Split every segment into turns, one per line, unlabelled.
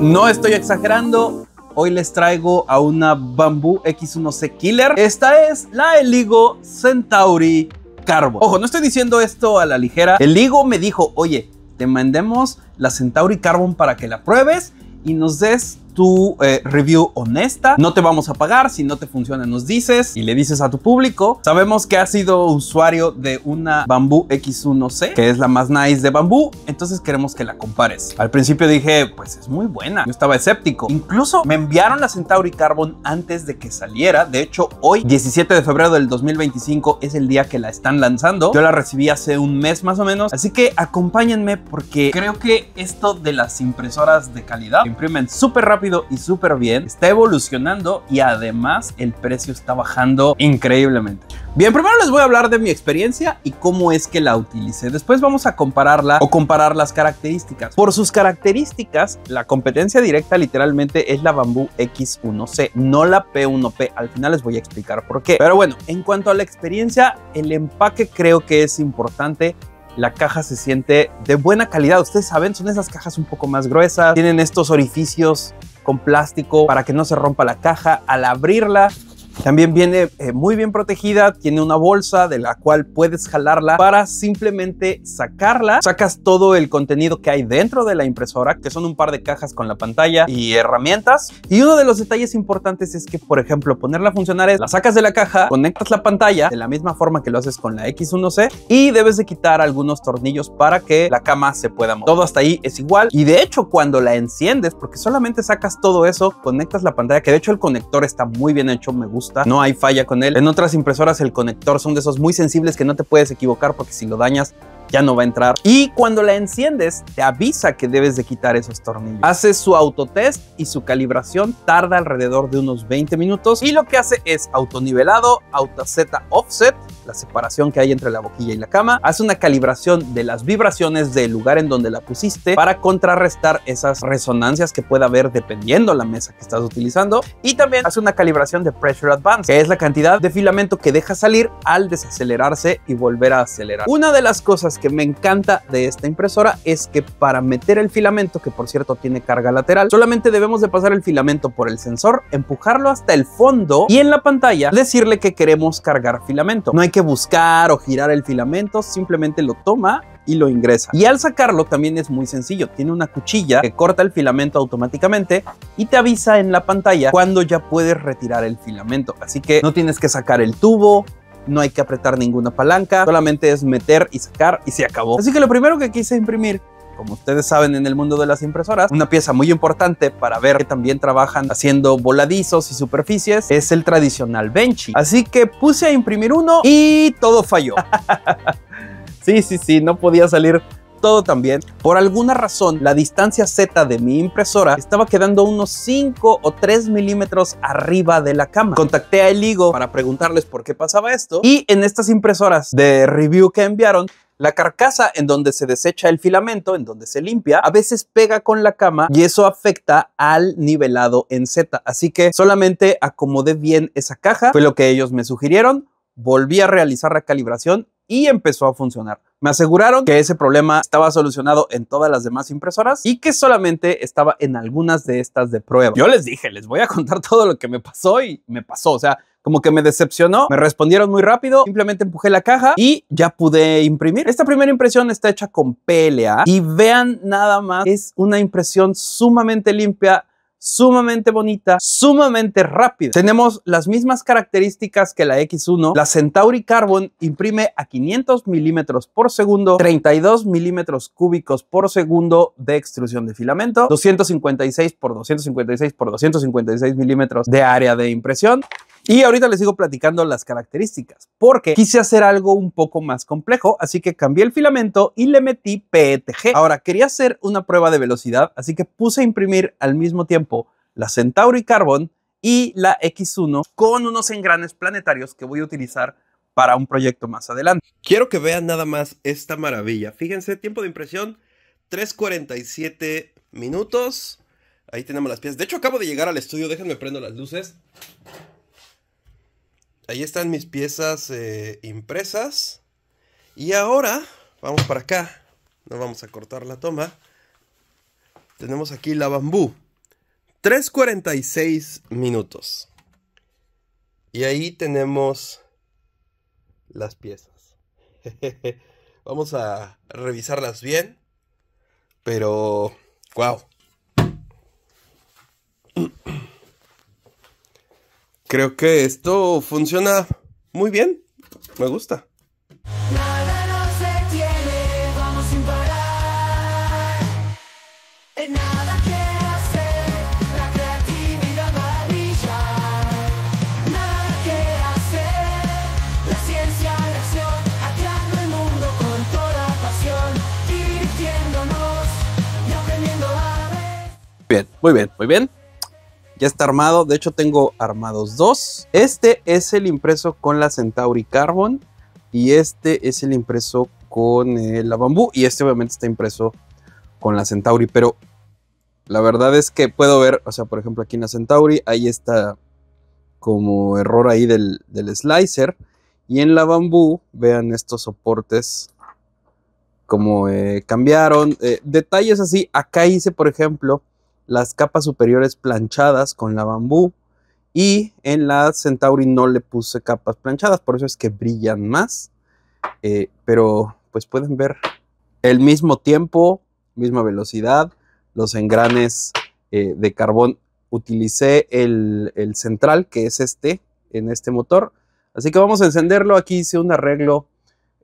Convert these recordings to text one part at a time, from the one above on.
No estoy exagerando, hoy les traigo a una Bamboo X1C Killer. Esta es la Eligo Centauri Carbon. Ojo, no estoy diciendo esto a la ligera. Eligo me dijo, oye, te mandemos la Centauri Carbon para que la pruebes y nos des tu eh, review honesta. No te vamos a pagar. Si no te funciona, nos dices y le dices a tu público. Sabemos que has sido usuario de una bambú X1C, que es la más nice de bambú, Entonces queremos que la compares. Al principio dije, pues es muy buena. Yo estaba escéptico. Incluso me enviaron la Centauri Carbon antes de que saliera. De hecho, hoy, 17 de febrero del 2025, es el día que la están lanzando. Yo la recibí hace un mes más o menos. Así que acompáñenme porque creo que esto de las impresoras de calidad imprimen súper rápido y súper bien, está evolucionando y además el precio está bajando increíblemente. Bien, primero les voy a hablar de mi experiencia y cómo es que la utilice Después vamos a compararla o comparar las características. Por sus características, la competencia directa literalmente es la Bamboo X1C, no la P1P. Al final les voy a explicar por qué. Pero bueno, en cuanto a la experiencia, el empaque creo que es importante la caja se siente de buena calidad. Ustedes saben, son esas cajas un poco más gruesas, tienen estos orificios con plástico para que no se rompa la caja al abrirla también viene eh, muy bien protegida, tiene una bolsa de la cual puedes jalarla para simplemente sacarla. Sacas todo el contenido que hay dentro de la impresora, que son un par de cajas con la pantalla y herramientas. Y uno de los detalles importantes es que, por ejemplo, ponerla a funcionar es la sacas de la caja, conectas la pantalla de la misma forma que lo haces con la X1C y debes de quitar algunos tornillos para que la cama se pueda mover. Todo hasta ahí es igual. Y de hecho, cuando la enciendes, porque solamente sacas todo eso, conectas la pantalla, que de hecho el conector está muy bien hecho, me gusta no hay falla con él. En otras impresoras el conector son de esos muy sensibles que no te puedes equivocar porque si lo dañas ya no va a entrar. Y cuando la enciendes, te avisa que debes de quitar esos tornillos. Hace su autotest y su calibración tarda alrededor de unos 20 minutos y lo que hace es autonivelado, auto Z offset, la separación que hay entre la boquilla y la cama, hace una calibración de las vibraciones del lugar en donde la pusiste para contrarrestar esas resonancias que pueda haber dependiendo la mesa que estás utilizando y también hace una calibración de pressure advance, que es la cantidad de filamento que deja salir al desacelerarse y volver a acelerar. Una de las cosas que me encanta de esta impresora es que para meter el filamento, que por cierto tiene carga lateral, solamente debemos de pasar el filamento por el sensor, empujarlo hasta el fondo y en la pantalla decirle que queremos cargar filamento. No hay que buscar o girar el filamento, simplemente lo toma y lo ingresa. Y al sacarlo también es muy sencillo, tiene una cuchilla que corta el filamento automáticamente y te avisa en la pantalla cuando ya puedes retirar el filamento, así que no tienes que sacar el tubo, no hay que apretar ninguna palanca, solamente es meter y sacar y se acabó. Así que lo primero que quise imprimir como ustedes saben en el mundo de las impresoras, una pieza muy importante para ver que también trabajan haciendo voladizos y superficies es el tradicional Benchy. Así que puse a imprimir uno y todo falló. sí, sí, sí, no podía salir todo también. Por alguna razón, la distancia Z de mi impresora estaba quedando unos 5 o 3 milímetros arriba de la cama. Contacté a Eligo para preguntarles por qué pasaba esto y en estas impresoras de review que enviaron, la carcasa en donde se desecha el filamento, en donde se limpia, a veces pega con la cama y eso afecta al nivelado en Z. Así que solamente acomodé bien esa caja, fue lo que ellos me sugirieron, volví a realizar la calibración y empezó a funcionar. Me aseguraron que ese problema estaba solucionado en todas las demás impresoras y que solamente estaba en algunas de estas de prueba. Yo les dije, les voy a contar todo lo que me pasó y me pasó, o sea, como que me decepcionó, me respondieron muy rápido, simplemente empujé la caja y ya pude imprimir. Esta primera impresión está hecha con PLA y vean nada más, es una impresión sumamente limpia, sumamente bonita, sumamente rápida. Tenemos las mismas características que la X1. La Centauri Carbon imprime a 500 milímetros por segundo, 32 milímetros cúbicos por segundo de extrusión de filamento, 256 por 256 por 256 milímetros de área de impresión. Y ahorita les sigo platicando las características, porque quise hacer algo un poco más complejo, así que cambié el filamento y le metí PETG. Ahora, quería hacer una prueba de velocidad, así que puse a imprimir al mismo tiempo la Centauri Carbon y la X1 con unos engranes planetarios que voy a utilizar para un proyecto más adelante. Quiero que vean nada más esta maravilla. Fíjense, tiempo de impresión, 3.47 minutos. Ahí tenemos las piezas. De hecho, acabo de llegar al estudio, déjenme prendo las luces ahí están mis piezas eh, impresas. Y ahora, vamos para acá. No vamos a cortar la toma. Tenemos aquí la bambú. 3.46 minutos. Y ahí tenemos las piezas. vamos a revisarlas bien. Pero, wow. creo que esto funciona muy bien. Me gusta. Nada nos detiene, vamos sin parar. Nada que hacer, la creatividad va a brillar. Nada que hacer, la ciencia, la acción, aclarando el mundo con toda pasión, divirtiéndonos y aprendiendo a ver. Bien, muy bien, muy bien ya está armado. De hecho, tengo armados dos. Este es el impreso con la Centauri Carbon y este es el impreso con la bambú y este obviamente está impreso con la Centauri, pero la verdad es que puedo ver, o sea, por ejemplo aquí en la Centauri, ahí está como error ahí del, slicer y en la bambú, vean estos soportes como eh, cambiaron, eh, detalles así, acá hice por ejemplo las capas superiores planchadas con la bambú y en la Centauri no le puse capas planchadas, por eso es que brillan más. Eh, pero pues pueden ver el mismo tiempo, misma velocidad, los engranes eh, de carbón. Utilicé el, central que es este en este motor. Así que vamos a encenderlo. Aquí hice un arreglo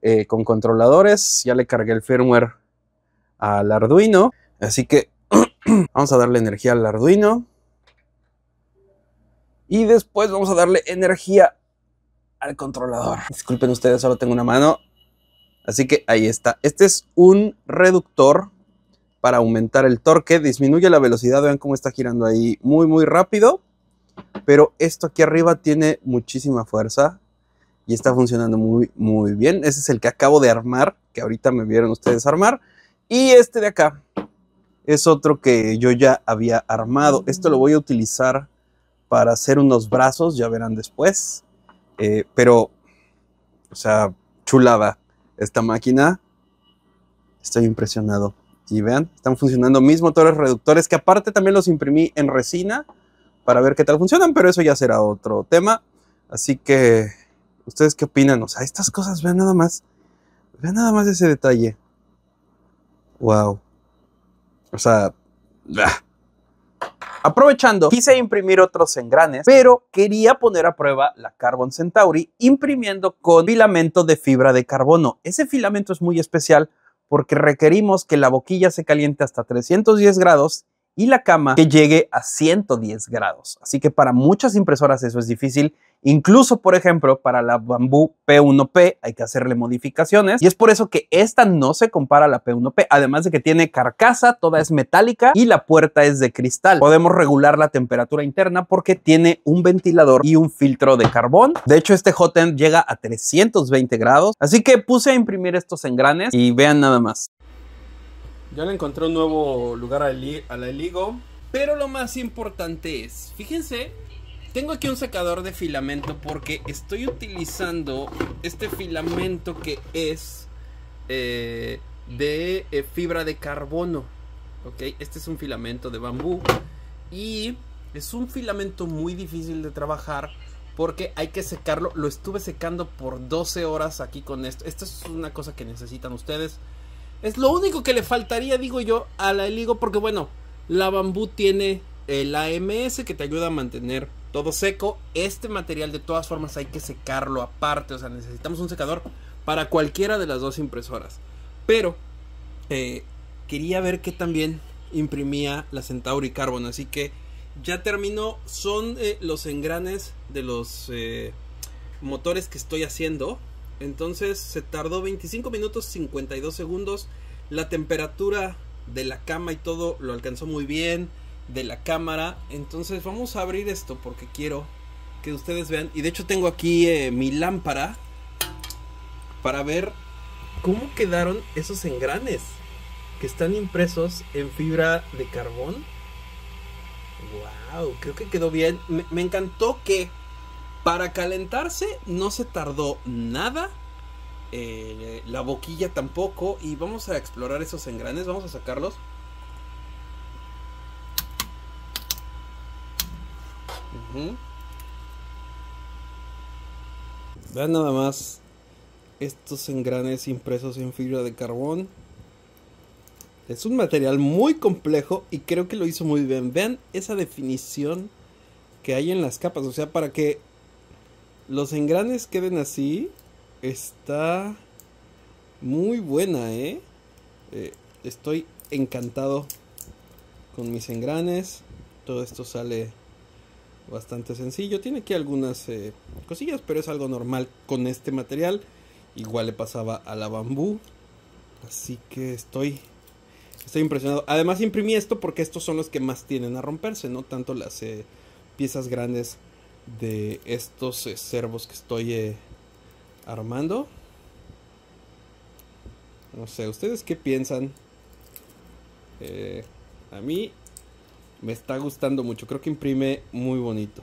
eh, con controladores. Ya le cargué el firmware al Arduino. Así que Vamos a darle energía al Arduino. Y después vamos a darle energía al controlador. Disculpen ustedes, solo tengo una mano. Así que ahí está. Este es un reductor para aumentar el torque. Disminuye la velocidad, vean cómo está girando ahí muy muy rápido. Pero esto aquí arriba tiene muchísima fuerza y está funcionando muy muy bien. Ese es el que acabo de armar, que ahorita me vieron ustedes armar. Y este de acá, es otro que yo ya había armado. Esto lo voy a utilizar para hacer unos brazos, ya verán después. Eh, pero, o sea, chulada esta máquina. Estoy impresionado. Y vean, están funcionando mis motores reductores, que aparte también los imprimí en resina para ver qué tal funcionan, pero eso ya será otro tema. Así que, ¿ustedes qué opinan? O sea, estas cosas, vean nada más. Vean nada más ese detalle. Wow. O sea... Ah. Aprovechando, quise imprimir otros engranes, pero quería poner a prueba la Carbon Centauri imprimiendo con filamento de fibra de carbono. Ese filamento es muy especial porque requerimos que la boquilla se caliente hasta 310 grados y la cama que llegue a 110 grados. Así que para muchas impresoras eso es difícil. Incluso, por ejemplo, para la bambú P1P hay que hacerle modificaciones y es por eso que esta no se compara a la P1P, además de que tiene carcasa, toda es metálica y la puerta es de cristal. Podemos regular la temperatura interna porque tiene un ventilador y un filtro de carbón. De hecho, este hotend llega a 320 grados, así que puse a imprimir estos engranes y vean nada más. Ya le encontré un nuevo lugar a la higo. Pero lo más importante es, fíjense, tengo aquí un secador de filamento porque estoy utilizando este filamento que es eh, de eh, fibra de carbono. este es un filamento de bambú y es un filamento muy difícil de trabajar porque hay que secarlo. Lo estuve secando por 12 horas aquí con esto. Esto es una cosa que necesitan ustedes. Es lo único que le faltaría, digo yo, a la Eligo, porque bueno, la bambú tiene el AMS que te ayuda a mantener todo seco. Este material de todas formas hay que secarlo aparte, o sea, necesitamos un secador para cualquiera de las dos impresoras. Pero eh, quería ver que también imprimía la Centauri Carbon, así que ya terminó. Son eh, los engranes de los eh, motores que estoy haciendo. Entonces se tardó 25 minutos 52 segundos. La temperatura de la cama y todo lo alcanzó muy bien. De la cámara. Entonces vamos a abrir esto porque quiero que ustedes vean. Y de hecho tengo aquí eh, mi lámpara para ver cómo quedaron esos engranes que están impresos en fibra de carbón. Wow, creo que quedó bien. me encantó que para calentarse no se tardó nada. Eh, la boquilla tampoco. Y vamos a explorar esos engranes. Vamos a sacarlos. Vean nada más estos engranes impresos en fibra de carbón. Es un material muy complejo y creo que lo hizo muy bien. Vean esa definición que hay en las capas. O sea, para que los engranes queden así. Está muy buena, ¿eh? ¿eh? estoy encantado con mis engranes. Todo esto sale bastante sencillo. Tiene aquí algunas eh, cosillas, pero es algo normal con este material. Igual le pasaba a la bambú. Así que estoy, estoy impresionado. Además imprimí esto porque estos son los que más tienen a romperse, ¿no? Tanto las eh, piezas grandes de estos eh, servos que estoy eh, armando. No sé, ¿ustedes qué piensan? Eh, a mí me está gustando mucho, creo que imprime muy bonito.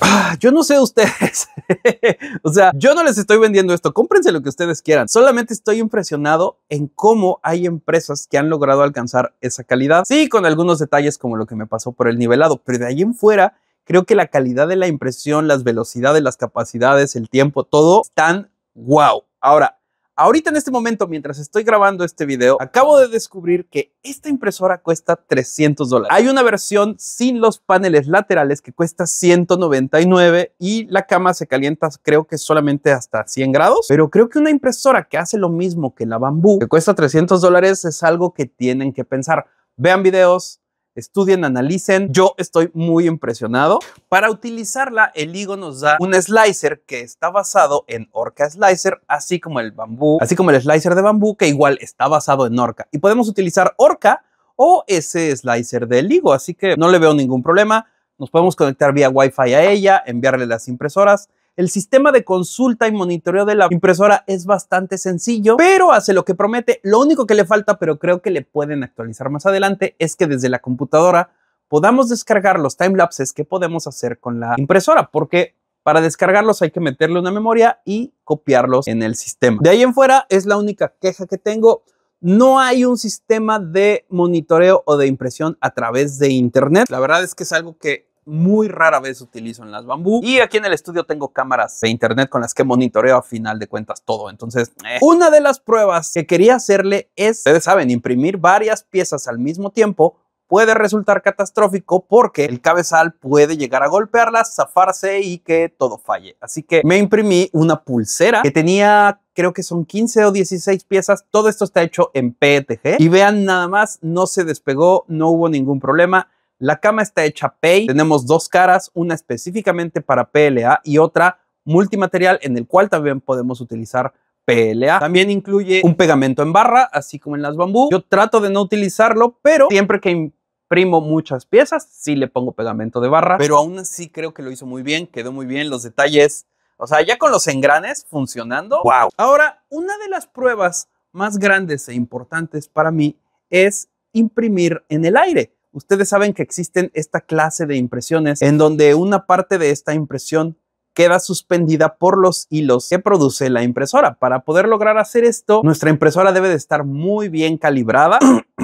Ah, yo no sé ustedes. o sea, yo no les estoy vendiendo esto. Cómprense lo que ustedes quieran. Solamente estoy impresionado en cómo hay empresas que han logrado alcanzar esa calidad. Sí, con algunos detalles como lo que me pasó por el nivelado, pero de ahí en fuera Creo que la calidad de la impresión, las velocidades, las capacidades, el tiempo, todo están wow. Ahora, ahorita en este momento, mientras estoy grabando este video, acabo de descubrir que esta impresora cuesta 300 dólares. Hay una versión sin los paneles laterales que cuesta 199 y la cama se calienta creo que solamente hasta 100 grados. Pero creo que una impresora que hace lo mismo que la bambú, que cuesta 300 dólares, es algo que tienen que pensar. Vean videos, Estudien, analicen. Yo estoy muy impresionado. Para utilizarla, el higo nos da un slicer que está basado en Orca Slicer, así como el bambú, así como el slicer de bambú, que igual está basado en Orca. Y podemos utilizar Orca o ese slicer del ligo, así que no le veo ningún problema. Nos podemos conectar vía Wi-Fi a ella, enviarle las impresoras el sistema de consulta y monitoreo de la impresora es bastante sencillo, pero hace lo que promete. Lo único que le falta, pero creo que le pueden actualizar más adelante, es que desde la computadora podamos descargar los timelapses que podemos hacer con la impresora, porque para descargarlos hay que meterle una memoria y copiarlos en el sistema. De ahí en fuera es la única queja que tengo. No hay un sistema de monitoreo o de impresión a través de internet. La verdad es que es algo que muy rara vez utilizo en las bambú. Y aquí en el estudio tengo cámaras de internet con las que monitoreo a final de cuentas todo. Entonces, eh, una de las pruebas que quería hacerle es, ustedes saben, imprimir varias piezas al mismo tiempo puede resultar catastrófico porque el cabezal puede llegar a golpearlas, zafarse y que todo falle. Así que me imprimí una pulsera que tenía creo que son 15 o 16 piezas. Todo esto está hecho en PETG y vean nada más, no se despegó, no hubo ningún problema. La cama está hecha PEI, tenemos dos caras, una específicamente para PLA y otra multimaterial en el cual también podemos utilizar PLA. También incluye un pegamento en barra, así como en las bambú. Yo trato de no utilizarlo, pero siempre que imprimo muchas piezas, sí le pongo pegamento de barra. Pero aún así creo que lo hizo muy bien, quedó muy bien. Los detalles o sea, ya con los engranes funcionando. ¡Wow! Ahora, una de las pruebas más grandes e importantes para mí es imprimir en el aire. Ustedes saben que existen esta clase de impresiones en donde una parte de esta impresión queda suspendida por los hilos que produce la impresora. Para poder lograr hacer esto, nuestra impresora debe de estar muy bien calibrada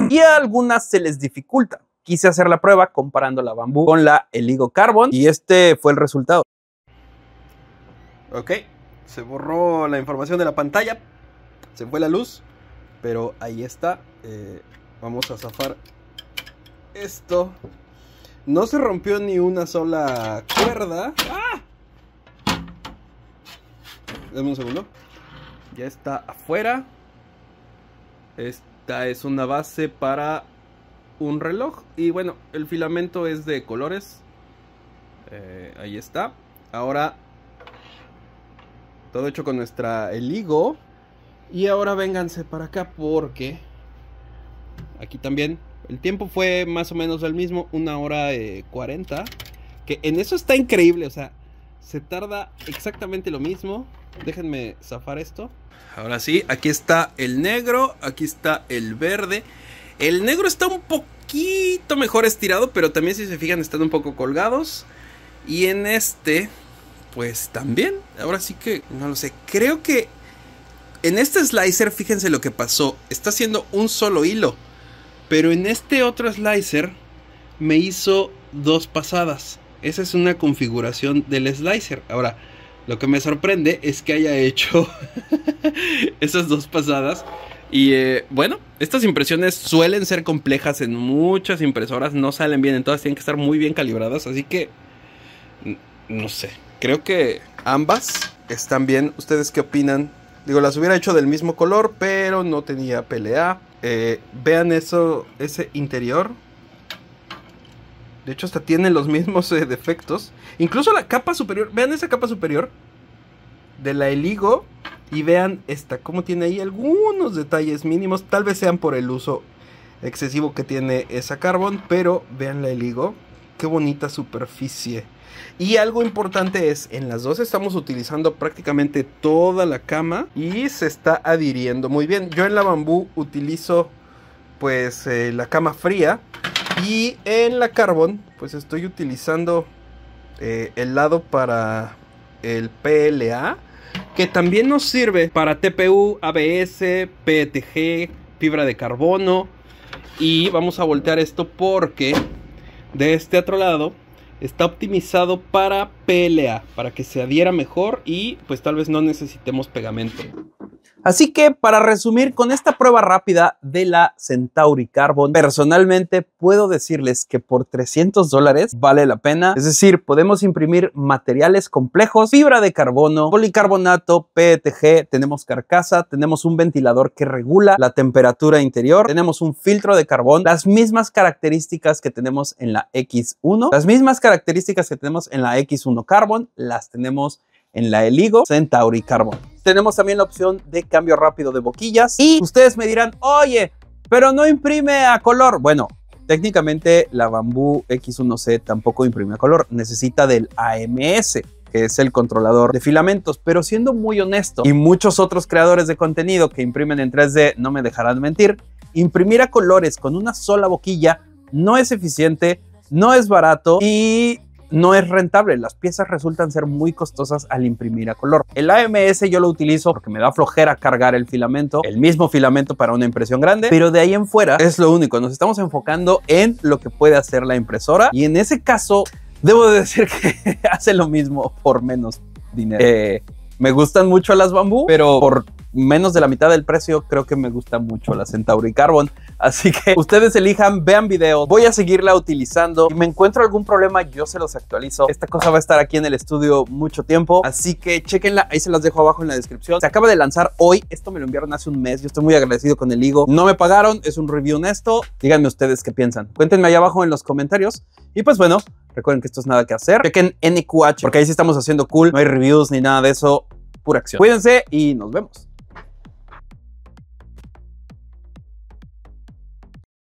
y a algunas se les dificulta. Quise hacer la prueba comparando la bambú con la Eligo Carbon y este fue el resultado. Ok, se borró la información de la pantalla, se fue la luz, pero ahí está. Eh, vamos a zafar esto. No se rompió ni una sola cuerda. ¡Ah! Dame un segundo. Ya está afuera. Esta es una base para un reloj. Y bueno, el filamento es de colores. Eh, ahí está. Ahora, todo hecho con nuestra eligo. Y ahora vénganse para acá porque aquí también el tiempo fue más o menos el mismo, una hora eh, cuarenta. que en eso está increíble, o sea, se tarda exactamente lo mismo. Déjenme zafar esto. Ahora sí, aquí está el negro, aquí está el verde. El negro está un poquito mejor estirado, pero también si se fijan están un poco colgados. Y en este, pues también. Ahora sí que, no lo sé, creo que en este slicer, fíjense lo que pasó. Está haciendo un solo hilo. Pero en este otro slicer me hizo dos pasadas. Esa es una configuración del slicer. Ahora, lo que me sorprende es que haya hecho esas dos pasadas. Y eh, bueno, estas impresiones suelen ser complejas en muchas impresoras, no salen bien, entonces tienen que estar muy bien calibradas, así que no sé, creo que ambas están bien. ¿Ustedes qué opinan? Digo, las hubiera hecho del mismo color, pero no tenía pelea. Eh, vean eso, ese interior. De hecho, hasta tiene los mismos eh, defectos. Incluso la capa superior. Vean esa capa superior de la Eligo. Y vean esta, como tiene ahí algunos detalles mínimos. Tal vez sean por el uso excesivo que tiene esa carbón. Pero vean la Eligo. Qué bonita superficie. Y algo importante es, en las dos estamos utilizando prácticamente toda la cama y se está adhiriendo muy bien. Yo en la bambú utilizo pues eh, la cama fría y en la carbón pues estoy utilizando eh, el lado para el PLA que también nos sirve para TPU, ABS, PETG, fibra de carbono y vamos a voltear esto porque de este otro lado está optimizado para pelea, para que se adhiera mejor y pues tal vez no necesitemos pegamento. Así que para resumir con esta prueba rápida de la Centauri Carbon, personalmente puedo decirles que por 300 dólares vale la pena. Es decir, podemos imprimir materiales complejos, fibra de carbono, policarbonato, PETG, tenemos carcasa, tenemos un ventilador que regula la temperatura interior, tenemos un filtro de carbón, las mismas características que tenemos en la X1, las mismas características que tenemos en la X1 Carbon, las tenemos en la Eligo Centauri Carbon. Tenemos también la opción de cambio rápido de boquillas. Y ustedes me dirán, oye, pero no imprime a color. Bueno, técnicamente la Bamboo X1C tampoco imprime a color. Necesita del AMS que es el controlador de filamentos, pero siendo muy honesto, y muchos otros creadores de contenido que imprimen en 3D no me dejarán mentir, imprimir a colores con una sola boquilla no es eficiente, no es barato y no es rentable. Las piezas resultan ser muy costosas al imprimir a color. El AMS yo lo utilizo porque me da flojera cargar el filamento, el mismo filamento para una impresión grande, pero de ahí en fuera es lo único. Nos estamos enfocando en lo que puede hacer la impresora y en ese caso debo decir que hace lo mismo por menos dinero. Eh, me gustan mucho las bambú, pero por menos de la mitad del precio, creo que me gusta mucho la Centauri Carbon. Así que ustedes elijan, vean videos. Voy a seguirla utilizando. Si me encuentro algún problema, yo se los actualizo. Esta cosa va a estar aquí en el estudio mucho tiempo. Así que chequenla. Ahí se las dejo abajo en la descripción. Se acaba de lanzar hoy. Esto me lo enviaron hace un mes. Yo estoy muy agradecido con el higo. No me pagaron. Es un review honesto. Díganme ustedes qué piensan. Cuéntenme ahí abajo en los comentarios. Y pues bueno, recuerden que esto es nada que hacer. Chequen NQH porque ahí sí estamos haciendo cool. No hay reviews ni nada de eso. Pura acción. Cuídense y nos vemos.